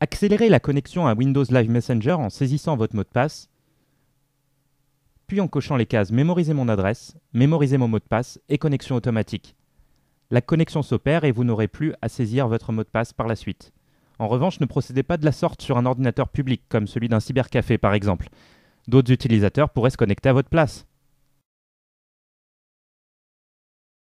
Accélérez la connexion à Windows Live Messenger en saisissant votre mot de passe, puis en cochant les cases Mémoriser mon adresse, Mémoriser mon mot de passe et Connexion automatique. La connexion s'opère et vous n'aurez plus à saisir votre mot de passe par la suite. En revanche, ne procédez pas de la sorte sur un ordinateur public comme celui d'un cybercafé par exemple. D'autres utilisateurs pourraient se connecter à votre place.